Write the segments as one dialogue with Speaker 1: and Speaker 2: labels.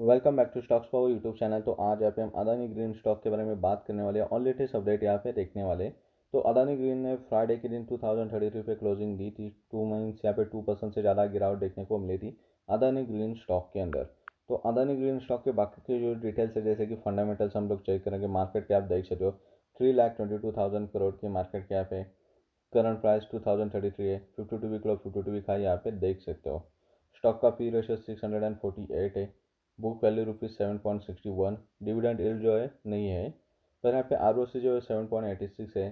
Speaker 1: welcome back to stocks power YouTube channel तो आज यहाँ पे हम अदानी ग्रीन स्टॉक के बारे में बात करने वाले और लेटेस्ट अपडेट यहाँ पे देखने वाले तो अदानी ग्रीन ने फ्राइडे के दिन टू थाउजेंड थर्टी थ्री पे क्लोजिंग दी थी टू मंथ्स यहाँ पे टू परसेंट से ज़्यादा गिरावट देखने को मिली थी अदानी ग्रीन स्टॉक के अंदर तो अदानी ग्रीन स्टॉक के बाकी के जो डिटेल्स है जैसे कि फंडामेंटल्स हम लोग चेक करेंगे मार्केट कैप देख सकते हो three lakh twenty two thousand crore की मार्केट कैप है current price two thousand thirty three है fifty two week low fifty two week high यहाँ पे देख सकते हो स्टॉक का P ratio six hundred and forty eight है book value rupees seven point sixty one dividend yield जो है नहीं है पर तो यहाँ पे आर ओ सी जो है सेवन पॉइंट एटी सिक्स है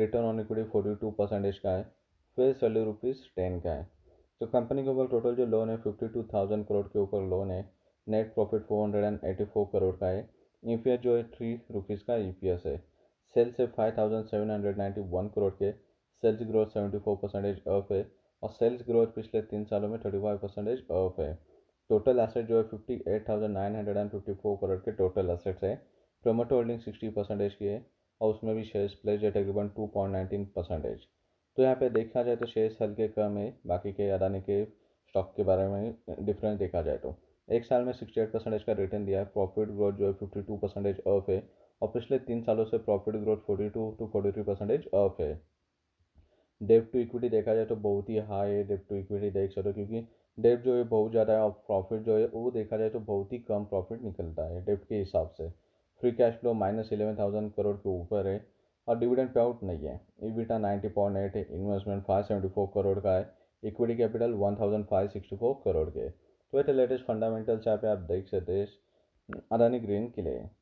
Speaker 1: return on equity forty two percentage का है फेस वैल्यू रुपीज़ टेन का है तो कंपनी के ऊपर टोटल जो लोन है फिफ्टी टू थाउजेंड करोड़ के ऊपर लोन है net profit four hundred and eighty four crore का है ई पी एस जो है थ्री रुपीज़ का ई पी एस है सेल्स है five thousand seven hundred ninety one crore के sales growth seventy four percentage up है और सेल्स ग्रोथ पिछले तीन सालों में थर्टी फाइव परसेंटेज अप है टोटल एसेट जो है fifty eight thousand nine hundred and fifty four crore के टोटल एसेट्स है प्रोमोटो होल्डिंग सिक्सटी परसेंटेज की है और उसमें भी शेयर्स प्लेस है तकरीबन टू पॉइंट नाइनटीन परसेंटेज तो यहाँ पे देखा जाए तो शेयर्स हल्के कम है बाकी के अदानी के स्टॉक के बारे में डिफरेंस देखा जाए तो एक साल में सिक्सटी एट परसेंटेज का रिटर्न दिया है प्रॉफिट ग्रोथ जो है फिफ्टी टू परसेंटेज ऑफ है और पिछले तीन सालों से profit growth forty two two forty three percentage of है डेप टू इक्विटी देखा जाए तो बहुत ही हाई है डेप टू इक्विटी देख सकते हो क्योंकि डेप जो है बहुत ज़्यादा है और प्रॉफिट जो है वो देखा जाए तो बहुत ही कम प्रॉफिट निकलता है डेप्ट के हिसाब से free cash flow minus eleven thousand crore के ऊपर है और डिविडेंड पे आउट नहीं है इविटा नाइन्टी पॉइंट एट है investment five seventy four crore का है equity capital one thousand five sixty four crore के तो ये लेटेस्ट फंडामेंटल्स यहाँ पे आप देख सकते हैं अदानी ग्रीन के लिए